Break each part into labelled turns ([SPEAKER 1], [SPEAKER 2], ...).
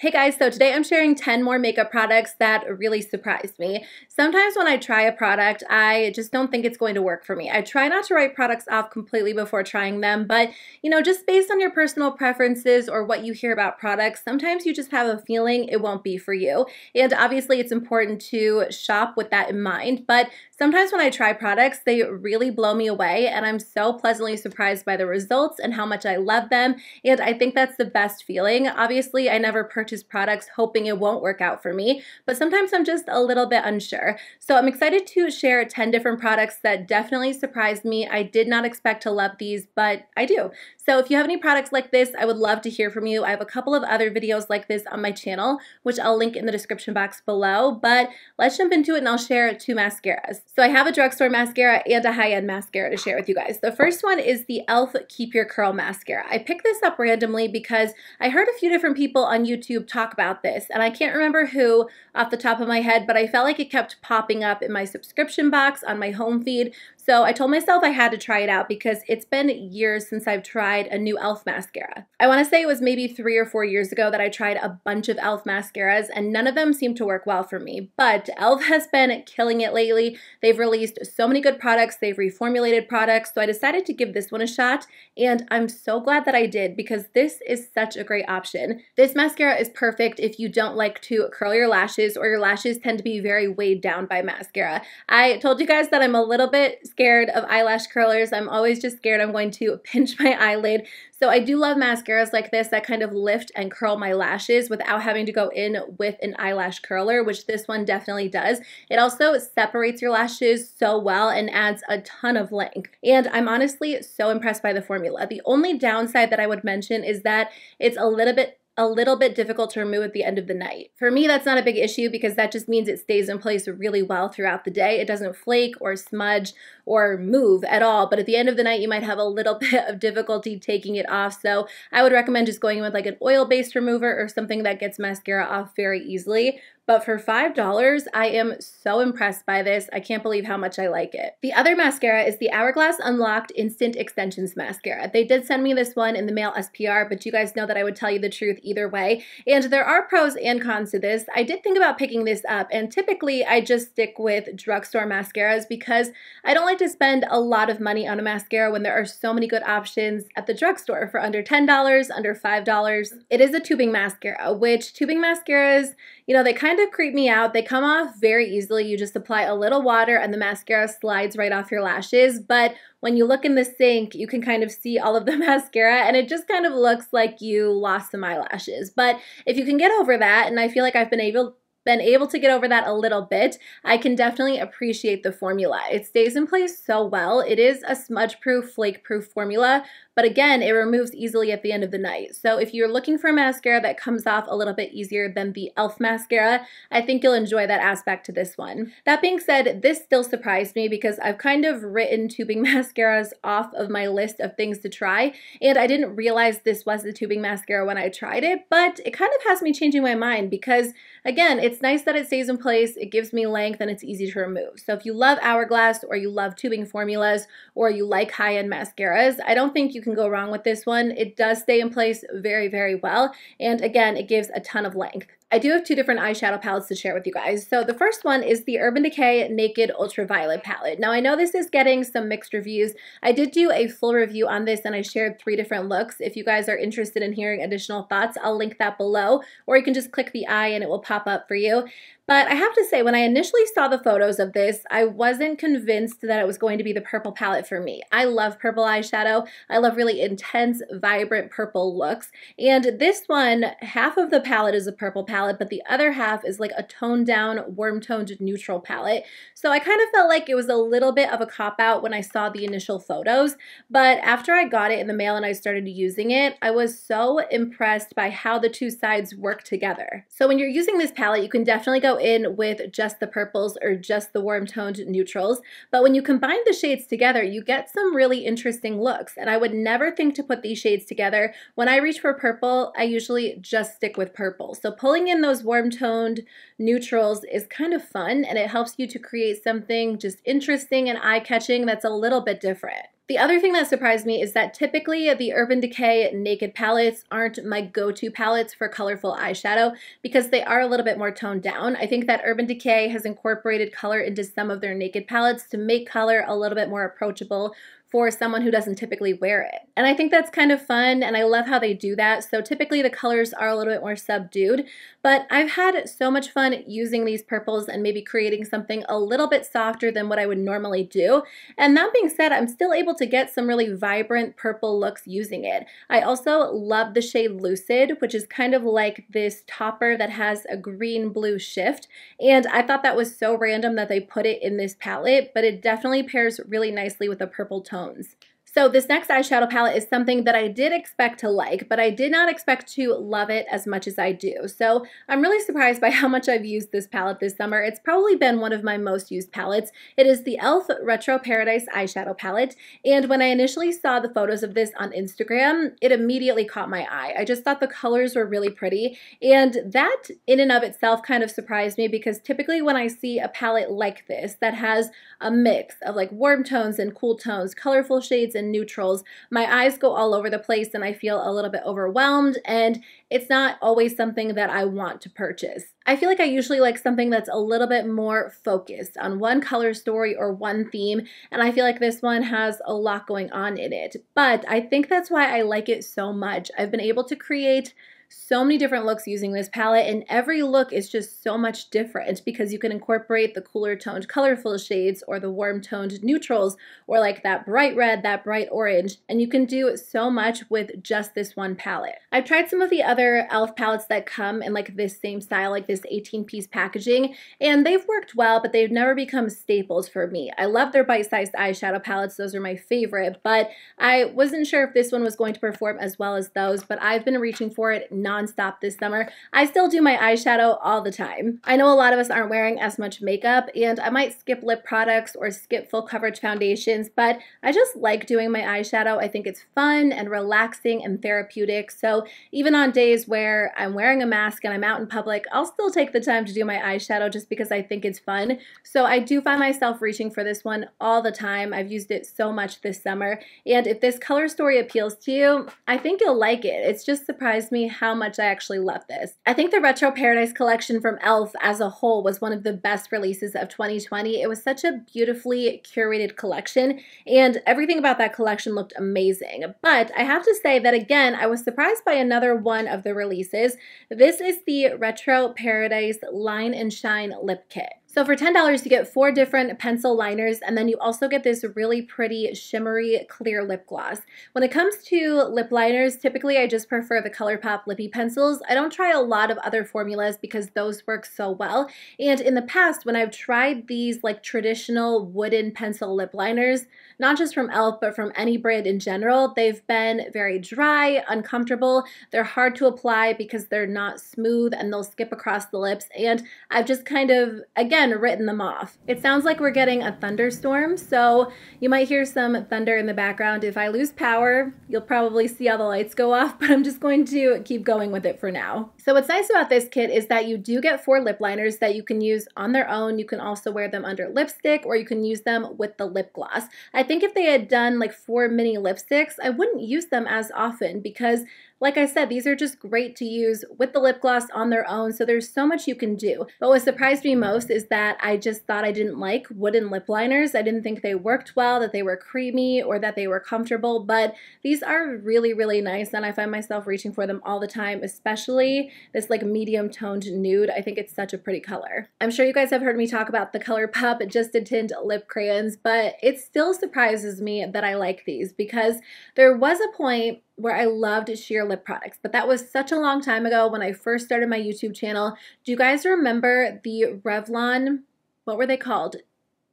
[SPEAKER 1] Hey guys, so today I'm sharing 10 more makeup products that really surprised me. Sometimes when I try a product, I just don't think it's going to work for me. I try not to write products off completely before trying them, but you know, just based on your personal preferences or what you hear about products, sometimes you just have a feeling it won't be for you. And obviously it's important to shop with that in mind, but sometimes when I try products, they really blow me away and I'm so pleasantly surprised by the results and how much I love them. And I think that's the best feeling. Obviously, I never purchased purchase products hoping it won't work out for me, but sometimes I'm just a little bit unsure. So I'm excited to share 10 different products that definitely surprised me. I did not expect to love these, but I do. So if you have any products like this, I would love to hear from you. I have a couple of other videos like this on my channel, which I'll link in the description box below, but let's jump into it and I'll share two mascaras. So I have a drugstore mascara and a high-end mascara to share with you guys. The first one is the e.l.f. Keep Your Curl Mascara. I picked this up randomly because I heard a few different people on YouTube YouTube talk about this. And I can't remember who off the top of my head, but I felt like it kept popping up in my subscription box on my home feed. So I told myself I had to try it out because it's been years since I've tried a new e.l.f. mascara. I want to say it was maybe three or four years ago that I tried a bunch of e.l.f. mascaras and none of them seemed to work well for me. But e.l.f. has been killing it lately. They've released so many good products, they've reformulated products. So I decided to give this one a shot and I'm so glad that I did because this is such a great option. This mascara is perfect if you don't like to curl your lashes or your lashes tend to be very weighed down by mascara. I told you guys that I'm a little bit scared of eyelash curlers. I'm always just scared I'm going to pinch my eyelid. So I do love mascaras like this that kind of lift and curl my lashes without having to go in with an eyelash curler, which this one definitely does. It also separates your lashes so well and adds a ton of length. And I'm honestly so impressed by the formula. The only downside that I would mention is that it's a little bit a little bit difficult to remove at the end of the night. For me, that's not a big issue because that just means it stays in place really well throughout the day. It doesn't flake or smudge or move at all. But at the end of the night, you might have a little bit of difficulty taking it off. So I would recommend just going with like an oil-based remover or something that gets mascara off very easily. But for $5, I am so impressed by this. I can't believe how much I like it. The other mascara is the Hourglass Unlocked Instant Extensions Mascara. They did send me this one in the mail SPR, but you guys know that I would tell you the truth either way. And there are pros and cons to this. I did think about picking this up, and typically I just stick with drugstore mascaras because I don't like to spend a lot of money on a mascara when there are so many good options at the drugstore for under $10, under $5. It is a tubing mascara, which tubing mascaras, you know, they kind of kind of creep me out. They come off very easily. You just apply a little water and the mascara slides right off your lashes. But when you look in the sink, you can kind of see all of the mascara and it just kind of looks like you lost some eyelashes. But if you can get over that, and I feel like I've been able been able to get over that a little bit, I can definitely appreciate the formula. It stays in place so well. It is a smudge-proof, flake-proof formula, but again, it removes easily at the end of the night. So if you're looking for a mascara that comes off a little bit easier than the e.l.f. mascara, I think you'll enjoy that aspect to this one. That being said, this still surprised me because I've kind of written tubing mascaras off of my list of things to try, and I didn't realize this was the tubing mascara when I tried it, but it kind of has me changing my mind because, again, it it's nice that it stays in place, it gives me length, and it's easy to remove. So if you love Hourglass or you love tubing formulas or you like high-end mascaras, I don't think you can go wrong with this one. It does stay in place very, very well. And again, it gives a ton of length. I do have two different eyeshadow palettes to share with you guys. So the first one is the Urban Decay Naked Ultraviolet palette. Now I know this is getting some mixed reviews. I did do a full review on this and I shared three different looks. If you guys are interested in hearing additional thoughts, I'll link that below or you can just click the eye and it will pop up for you. But I have to say, when I initially saw the photos of this, I wasn't convinced that it was going to be the purple palette for me. I love purple eyeshadow. I love really intense, vibrant purple looks. And this one, half of the palette is a purple palette, but the other half is like a toned down, warm toned neutral palette. So I kind of felt like it was a little bit of a cop out when I saw the initial photos. But after I got it in the mail and I started using it, I was so impressed by how the two sides work together. So when you're using this palette, you can definitely go in with just the purples or just the warm toned neutrals, but when you combine the shades together, you get some really interesting looks. And I would never think to put these shades together. When I reach for purple, I usually just stick with purple. So pulling in those warm toned neutrals is kind of fun and it helps you to create something just interesting and eye catching that's a little bit different. The other thing that surprised me is that typically the Urban Decay Naked palettes aren't my go-to palettes for colorful eyeshadow because they are a little bit more toned down. I think that Urban Decay has incorporated color into some of their Naked palettes to make color a little bit more approachable for someone who doesn't typically wear it. And I think that's kind of fun and I love how they do that. So typically the colors are a little bit more subdued, but I've had so much fun using these purples and maybe creating something a little bit softer than what I would normally do. And that being said, I'm still able to get some really vibrant purple looks using it. I also love the shade Lucid, which is kind of like this topper that has a green blue shift. And I thought that was so random that they put it in this palette, but it definitely pairs really nicely with a purple tone hormones so this next eyeshadow palette is something that I did expect to like, but I did not expect to love it as much as I do. So I'm really surprised by how much I've used this palette this summer. It's probably been one of my most used palettes. It is the e.l.f. Retro Paradise eyeshadow palette, and when I initially saw the photos of this on Instagram, it immediately caught my eye. I just thought the colors were really pretty, and that in and of itself kind of surprised me because typically when I see a palette like this that has a mix of like warm tones and cool tones, colorful shades and neutrals. My eyes go all over the place and I feel a little bit overwhelmed and it's not always something that I want to purchase. I feel like I usually like something that's a little bit more focused on one color story or one theme, and I feel like this one has a lot going on in it. But I think that's why I like it so much. I've been able to create so many different looks using this palette, and every look is just so much different because you can incorporate the cooler toned colorful shades or the warm toned neutrals or like that bright red, that bright orange, and you can do so much with just this one palette. I've tried some of the other e.l.f. palettes that come in like this same style, like this 18 piece packaging, and they've worked well, but they've never become staples for me. I love their bite-sized eyeshadow palettes. Those are my favorite, but I wasn't sure if this one was going to perform as well as those, but I've been reaching for it nonstop this summer. I still do my eyeshadow all the time. I know a lot of us aren't wearing as much makeup, and I might skip lip products or skip full coverage foundations, but I just like doing my eyeshadow. I think it's fun and relaxing and therapeutic. So even on days where I'm wearing a mask and I'm out in public, I'll still take the time to do my eyeshadow just because I think it's fun. So I do find myself reaching for this one all the time. I've used it so much this summer. And if this color story appeals to you, I think you'll like it. It's just surprised me how how much I actually love this. I think the Retro Paradise collection from e.l.f. as a whole was one of the best releases of 2020. It was such a beautifully curated collection, and everything about that collection looked amazing. But I have to say that again, I was surprised by another one of the releases. This is the Retro Paradise Line and Shine Lip Kit. So for $10, you get four different pencil liners, and then you also get this really pretty shimmery clear lip gloss. When it comes to lip liners, typically I just prefer the ColourPop Lippy Pencils. I don't try a lot of other formulas because those work so well. And in the past, when I've tried these like traditional wooden pencil lip liners, not just from e.l.f., but from any brand in general. They've been very dry, uncomfortable. They're hard to apply because they're not smooth and they'll skip across the lips. And I've just kind of, again, written them off. It sounds like we're getting a thunderstorm, so you might hear some thunder in the background. If I lose power, you'll probably see all the lights go off, but I'm just going to keep going with it for now. So what's nice about this kit is that you do get four lip liners that you can use on their own. You can also wear them under lipstick or you can use them with the lip gloss. I think if they had done like four mini lipsticks, I wouldn't use them as often because like I said, these are just great to use with the lip gloss on their own, so there's so much you can do. But what surprised me most is that I just thought I didn't like wooden lip liners. I didn't think they worked well, that they were creamy, or that they were comfortable, but these are really, really nice, and I find myself reaching for them all the time, especially this like medium toned nude. I think it's such a pretty color. I'm sure you guys have heard me talk about the ColourPop Just a Tint lip crayons, but it still surprises me that I like these because there was a point where I loved sheer lip products, but that was such a long time ago when I first started my YouTube channel. Do you guys remember the Revlon, what were they called?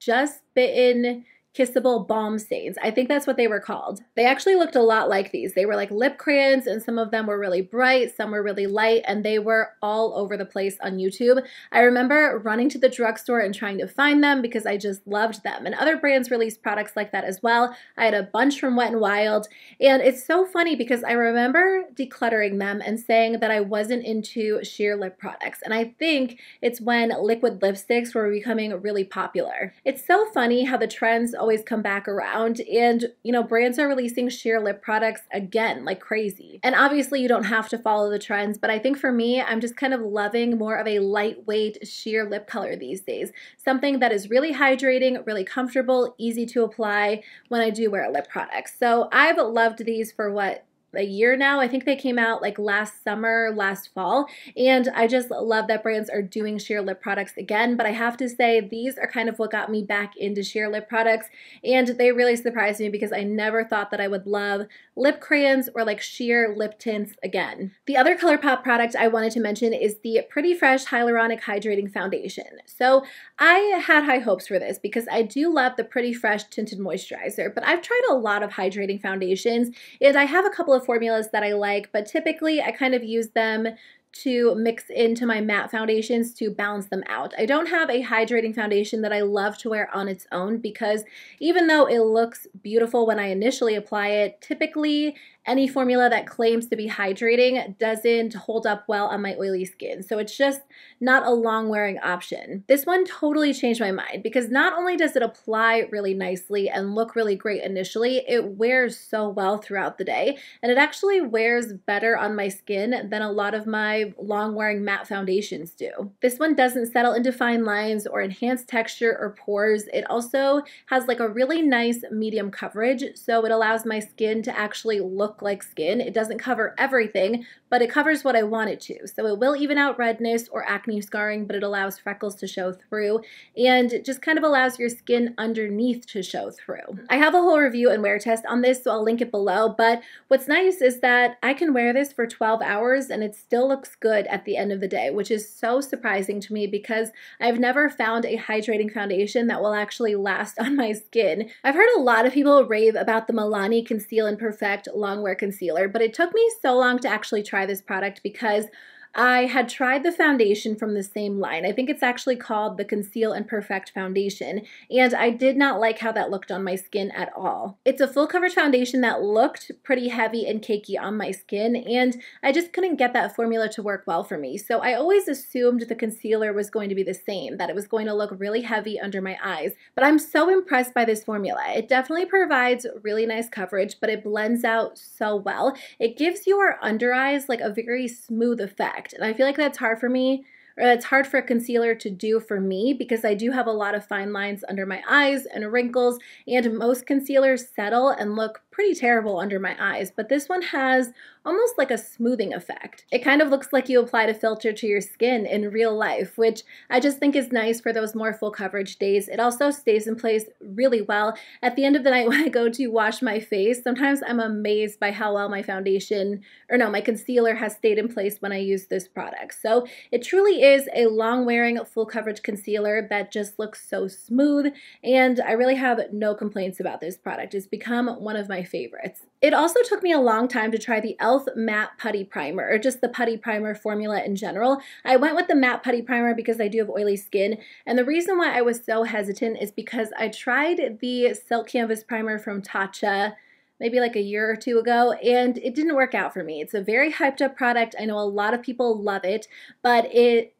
[SPEAKER 1] Just Bitten kissable balm stains. I think that's what they were called. They actually looked a lot like these. They were like lip crayons and some of them were really bright, some were really light, and they were all over the place on YouTube. I remember running to the drugstore and trying to find them because I just loved them. And other brands released products like that as well. I had a bunch from Wet and Wild, and it's so funny because I remember decluttering them and saying that I wasn't into sheer lip products. And I think it's when liquid lipsticks were becoming really popular. It's so funny how the trends always come back around. And, you know, brands are releasing sheer lip products again like crazy. And obviously, you don't have to follow the trends, but I think for me, I'm just kind of loving more of a lightweight sheer lip color these days. Something that is really hydrating, really comfortable, easy to apply when I do wear a lip product. So I've loved these for what, a year now. I think they came out like last summer, last fall. And I just love that brands are doing sheer lip products again. But I have to say, these are kind of what got me back into sheer lip products. And they really surprised me because I never thought that I would love lip crayons or like sheer lip tints again. The other ColourPop product I wanted to mention is the Pretty Fresh Hyaluronic Hydrating Foundation. So I had high hopes for this because I do love the Pretty Fresh Tinted Moisturizer, but I've tried a lot of hydrating foundations and I have a couple of formulas that I like, but typically I kind of use them to mix into my matte foundations to balance them out. I don't have a hydrating foundation that I love to wear on its own because even though it looks beautiful when I initially apply it, typically any formula that claims to be hydrating doesn't hold up well on my oily skin. So it's just not a long wearing option. This one totally changed my mind because not only does it apply really nicely and look really great initially, it wears so well throughout the day and it actually wears better on my skin than a lot of my long wearing matte foundations do. This one doesn't settle into fine lines or enhance texture or pores. It also has like a really nice medium coverage so it allows my skin to actually look look like skin. It doesn't cover everything, but it covers what I want it to. So it will even out redness or acne scarring, but it allows freckles to show through and it just kind of allows your skin underneath to show through. I have a whole review and wear test on this, so I'll link it below, but what's nice is that I can wear this for 12 hours and it still looks good at the end of the day, which is so surprising to me because I've never found a hydrating foundation that will actually last on my skin. I've heard a lot of people rave about the Milani Conceal and Perfect Long wear concealer, but it took me so long to actually try this product because I had tried the foundation from the same line. I think it's actually called the Conceal and Perfect Foundation, and I did not like how that looked on my skin at all. It's a full coverage foundation that looked pretty heavy and cakey on my skin, and I just couldn't get that formula to work well for me. So I always assumed the concealer was going to be the same, that it was going to look really heavy under my eyes, but I'm so impressed by this formula. It definitely provides really nice coverage, but it blends out so well. It gives your under eyes like a very smooth effect. And I feel like that's hard for me, or that's hard for a concealer to do for me because I do have a lot of fine lines under my eyes and wrinkles, and most concealers settle and look pretty terrible under my eyes, but this one has almost like a smoothing effect. It kind of looks like you applied a filter to your skin in real life, which I just think is nice for those more full coverage days. It also stays in place really well. At the end of the night when I go to wash my face, sometimes I'm amazed by how well my foundation, or no, my concealer has stayed in place when I use this product. So it truly is a long wearing full coverage concealer that just looks so smooth and I really have no complaints about this product. It's become one of my my favorites. It also took me a long time to try the e.l.f. Matte Putty Primer, or just the putty primer formula in general. I went with the matte putty primer because I do have oily skin, and the reason why I was so hesitant is because I tried the Silk Canvas Primer from Tatcha maybe like a year or two ago, and it didn't work out for me. It's a very hyped up product. I know a lot of people love it, but it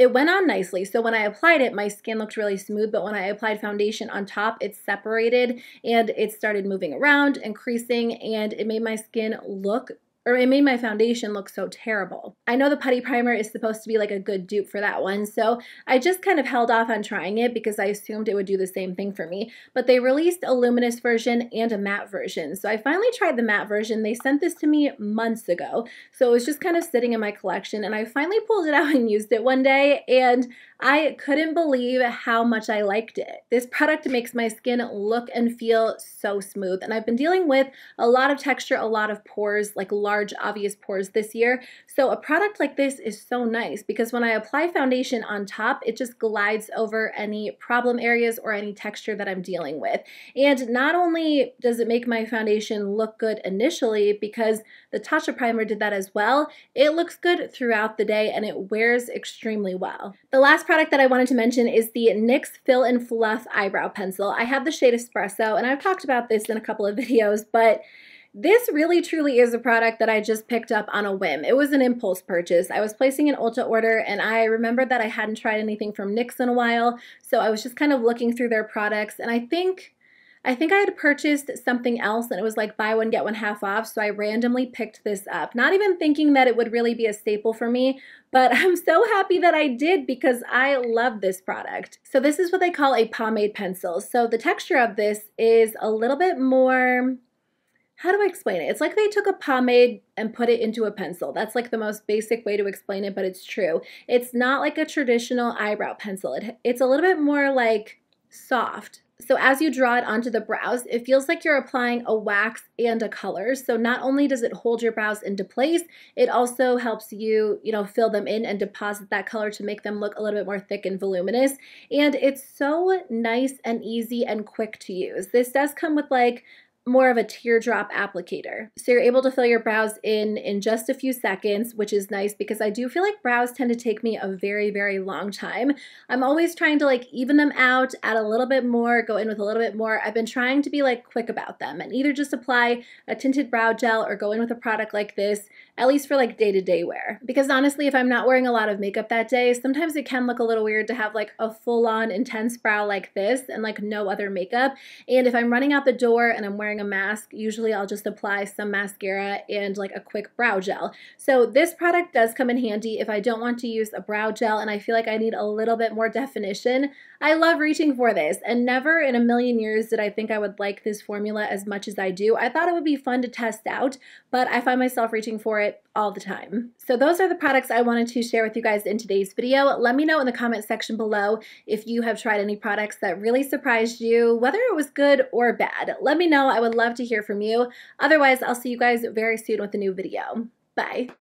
[SPEAKER 1] it went on nicely. So when I applied it, my skin looked really smooth, but when I applied foundation on top, it separated and it started moving around increasing, and it made my skin look or it made my foundation look so terrible. I know the putty primer is supposed to be like a good dupe for that one, so I just kind of held off on trying it because I assumed it would do the same thing for me. But they released a luminous version and a matte version, so I finally tried the matte version. They sent this to me months ago, so it was just kind of sitting in my collection, and I finally pulled it out and used it one day, and I couldn't believe how much I liked it. This product makes my skin look and feel so smooth. And I've been dealing with a lot of texture, a lot of pores, like large obvious pores this year. So a product like this is so nice because when I apply foundation on top, it just glides over any problem areas or any texture that I'm dealing with. And not only does it make my foundation look good initially because the Tatcha Primer did that as well. It looks good throughout the day and it wears extremely well. The last product that I wanted to mention is the NYX Fill and Fluff Eyebrow Pencil. I have the shade Espresso and I've talked about this in a couple of videos, but this really truly is a product that I just picked up on a whim. It was an impulse purchase. I was placing an Ulta order and I remembered that I hadn't tried anything from NYX in a while, so I was just kind of looking through their products and I think I think I had purchased something else and it was like buy one, get one half off. So I randomly picked this up, not even thinking that it would really be a staple for me, but I'm so happy that I did because I love this product. So this is what they call a pomade pencil. So the texture of this is a little bit more, how do I explain it? It's like they took a pomade and put it into a pencil. That's like the most basic way to explain it, but it's true. It's not like a traditional eyebrow pencil. It, it's a little bit more like soft so as you draw it onto the brows, it feels like you're applying a wax and a color. So not only does it hold your brows into place, it also helps you, you know, fill them in and deposit that color to make them look a little bit more thick and voluminous. And it's so nice and easy and quick to use. This does come with like more of a teardrop applicator. So you're able to fill your brows in in just a few seconds, which is nice because I do feel like brows tend to take me a very, very long time. I'm always trying to like even them out, add a little bit more, go in with a little bit more. I've been trying to be like quick about them and either just apply a tinted brow gel or go in with a product like this at least for like day to day wear. Because honestly, if I'm not wearing a lot of makeup that day, sometimes it can look a little weird to have like a full on intense brow like this and like no other makeup. And if I'm running out the door and I'm wearing a mask, usually I'll just apply some mascara and like a quick brow gel. So this product does come in handy if I don't want to use a brow gel and I feel like I need a little bit more definition. I love reaching for this and never in a million years did I think I would like this formula as much as I do. I thought it would be fun to test out, but I find myself reaching for it it all the time. So those are the products I wanted to share with you guys in today's video. Let me know in the comment section below if you have tried any products that really surprised you, whether it was good or bad. Let me know. I would love to hear from you. Otherwise, I'll see you guys very soon with a new video. Bye.